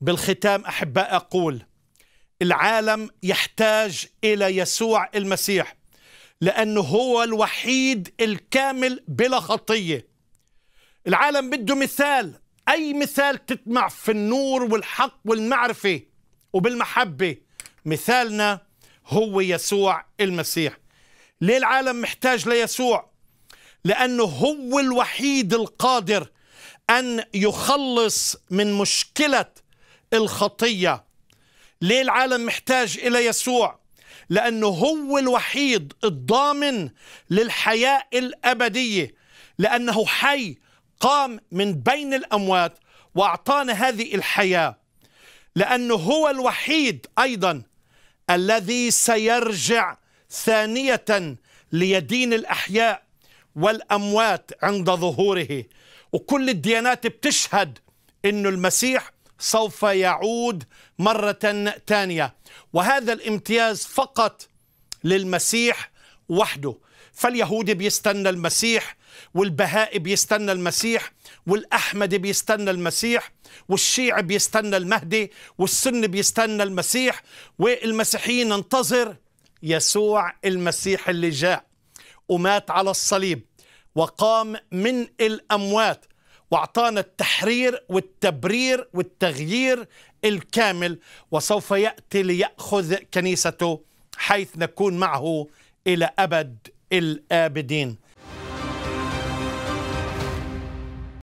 بالختام احباء اقول العالم يحتاج الى يسوع المسيح لانه هو الوحيد الكامل بلا خطيه العالم بده مثال اي مثال تتمع في النور والحق والمعرفه وبالمحبه مثالنا هو يسوع المسيح ليه العالم محتاج ليسوع لانه هو الوحيد القادر ان يخلص من مشكله الخطية ليه العالم محتاج إلى يسوع لأنه هو الوحيد الضامن للحياة الأبدية لأنه حي قام من بين الأموات وأعطانا هذه الحياة لأنه هو الوحيد أيضا الذي سيرجع ثانية ليدين الأحياء والأموات عند ظهوره وكل الديانات بتشهد أن المسيح سوف يعود مرة ثانية وهذا الامتياز فقط للمسيح وحده فاليهودي بيستنى المسيح والبهائي بيستنى المسيح والأحمدي بيستنى المسيح والشيعي بيستنى المهدي والسني بيستنى المسيح والمسيحيين ننتظر يسوع المسيح اللي جاء ومات على الصليب وقام من الأموات واعطانا التحرير والتبرير والتغيير الكامل وسوف ياتي لياخذ كنيسته حيث نكون معه الى ابد الابدين